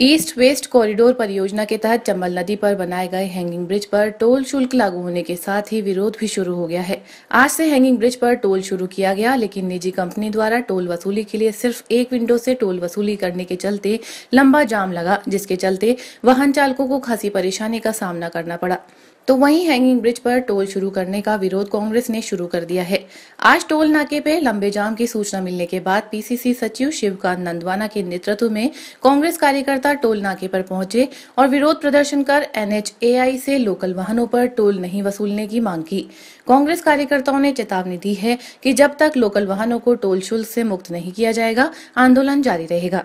east west corridor परियोजना के तहत चंबल नदी पर बनाए गए हैंगिंग ब्रिज पर टोल शुल्क लागू होने के साथ ही विरोध भी शुरू हो गया है आज से हैंगिंग ब्रिज पर टोल शुरू किया गया लेकिन निजी कंपनी द्वारा टोल वसूली के लिए सिर्फ एक विंडो से टोल वसूली करने के चलते लंबा जाम लगा जिसके चलते वाहन चालकों को खासी परेशानी का सामना करना पड़ा तो वहीं हैंगिंग ब्रिज पर टोल शुरू करने का विरोध कांग्रेस ने शुरू कर दिया है आज टोल नाके पे लंबे जाम की सूचना मिलने के बाद पीसीसी सचिव शिवकांत नंदवाना के नेतृत्व में कांग्रेस कार्यकर्ता टोल नाके पर पहुंचे और विरोध प्रदर्शन कर एनएचएआई से लोकल वाहनों पर टोल नहीं वसूलने की मांग की कांग्रेस कार्यकर्ताओं ने चेतावनी दी है की जब तक लोकल वाहनों को टोल शुल्क से मुक्त नहीं किया जाएगा आंदोलन जारी रहेगा